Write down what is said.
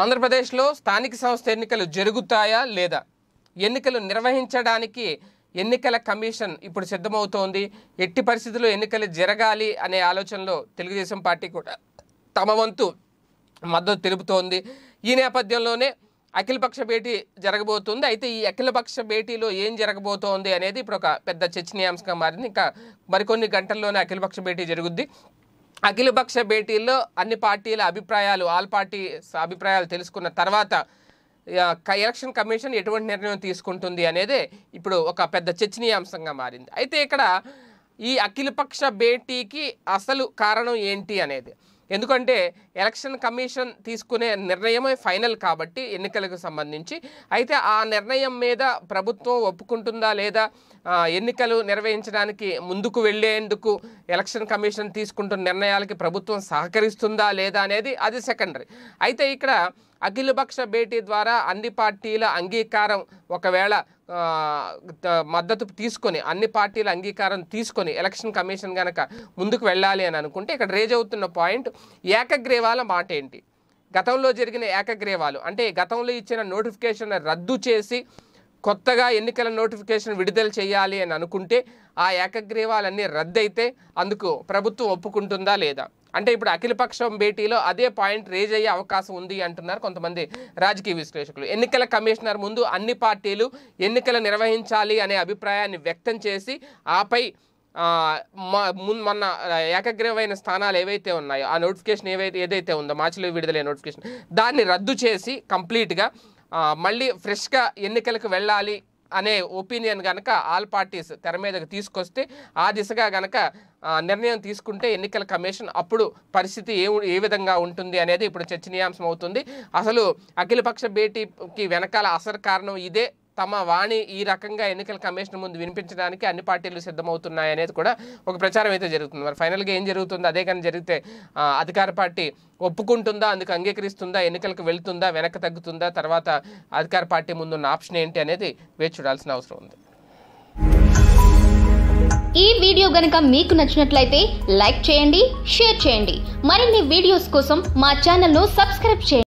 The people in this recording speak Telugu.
ఆంధ్రప్రదేశ్లో స్థానిక సంస్థ ఎన్నికలు జరుగుతాయా లేదా ఎన్నికలు నిర్వహించడానికి ఎన్నికల కమిషన్ ఇప్పుడు సిద్ధమవుతోంది ఎట్టి పరిస్థితుల్లో ఎన్నికలు జరగాలి అనే ఆలోచనలో తెలుగుదేశం పార్టీ కూడా తమ వంతు మద్దతు తెలుపుతోంది ఈ నేపథ్యంలోనే అఖిలపక్ష భేటీ జరగబోతుంది అయితే ఈ అఖిలపక్ష భేటీలో ఏం జరగబోతోంది అనేది ఇప్పుడు ఒక పెద్ద చర్చనీయాంశంగా మారింది ఇంకా మరికొన్ని గంటల్లోనే అఖిలపక్ష భేటీ జరుగుద్ది అఖిలపక్ష భేటీల్లో అన్ని పార్టీల అభిప్రాయాలు ఆల్ పార్టీ అభిప్రాయాలు తెలుసుకున్న తర్వాత ఎలక్షన్ కమిషన్ ఎటువంటి నిర్ణయం తీసుకుంటుంది అనేది ఇప్పుడు ఒక పెద్ద చర్చనీయాంశంగా మారింది అయితే ఇక్కడ ఈ అఖిలపక్ష భేటీకి అసలు కారణం ఏంటి అనేది ఎందుకంటే ఎలక్షన్ కమిషన్ తీసుకునే నిర్ణయమే ఫైనల్ కాబట్టి ఎన్నికలకు సంబంధించి అయితే ఆ నిర్ణయం మీద ప్రభుత్వం ఒప్పుకుంటుందా లేదా ఎన్నికలు నిర్వహించడానికి ముందుకు వెళ్లేందుకు ఎలక్షన్ కమిషన్ తీసుకుంటున్న నిర్ణయాలకి ప్రభుత్వం సహకరిస్తుందా లేదా అనేది అది సెకండరీ అయితే ఇక్కడ అఖిలపక్ష భేటీ ద్వారా అన్ని పార్టీల అంగీకారం ఒకవేళ మద్దతు తీసుకొని అన్ని పార్టీల అంగీకారం తీసుకొని ఎలక్షన్ కమిషన్ కనుక ముందుకు వెళ్ళాలి అని అనుకుంటే ఇక్కడ రేజ్ అవుతున్న పాయింట్ ఏకగ్రీవాల మాట ఏంటి గతంలో జరిగిన ఏకగ్రీవాలు అంటే గతంలో ఇచ్చిన నోటిఫికేషన్ రద్దు చేసి కొత్తగా ఎన్నికల నోటిఫికేషన్ విడుదల చేయాలి అని అనుకుంటే ఆ ఏకగ్రీవాలన్నీ రద్దయితే అందుకు ప్రభుత్వం ఒప్పుకుంటుందా లేదా అంటే ఇప్పుడు అఖిలపక్షం భేటీలో అదే పాయింట్ రేజ్ అయ్యే అవకాశం ఉంది అంటున్నారు కొంతమంది రాజకీయ విశ్లేషకులు ఎన్నికల కమిషనర్ ముందు అన్ని పార్టీలు ఎన్నికలు నిర్వహించాలి అనే అభిప్రాయాన్ని వ్యక్తం చేసి ఆపై మొన్న ఏకగ్రీవమైన స్థానాలు ఏవైతే ఉన్నాయో ఆ నోటిఫికేషన్ ఏవైతే ఏదైతే ఉందో మార్చిలో విడుదలైన నోటిఫికేషన్ దాన్ని రద్దు చేసి కంప్లీట్గా మళ్ళీ ఫ్రెష్గా ఎన్నికలకు వెళ్ళాలి అనే ఒపీనియన్ కనుక ఆల్ పార్టీస్ తెర మీదకి తీసుకొస్తే ఆ దిశగా గనక నిర్ణయం తీసుకుంటే ఎన్నికల కమిషన్ అప్పుడు పరిస్థితి ఏ ఏ విధంగా ఉంటుంది అనేది ఇప్పుడు చర్చనీయాంశం అవుతుంది అసలు అఖిలపక్ష భేటీకి వెనకాల అసలు కారణం ఇదే తమ వాణి ఈ రకంగా ఎన్నికల కమిషన్ ముందు వినిపించడానికి అన్ని పార్టీలు సిద్ధమవుతున్నాయి అనేది కూడా ఒక ప్రచారం అయితే జరుగుతుంది మరి ఫైనల్గా ఏం జరుగుతుందో అదే కానీ జరిగితే అధికార పార్టీ ఒప్పుకుంటుందా అందుకు అంగీకరిస్తుందా ఎన్నికలకు వెళ్తుందా వెనక్కి తగ్గుతుందా తర్వాత అధికార పార్టీ ముందున్న ఆప్షన్ ఏంటి అనేది వేచి చూడాల్సిన అవసరం ఉంది ఈ వీడియో గనక మీకు నచ్చినట్లయితే లైక్ చేయండి షేర్ చేయండి మరిన్ని వీడియోస్ కోసం మా ను సబ్స్క్రైబ్ చేయండి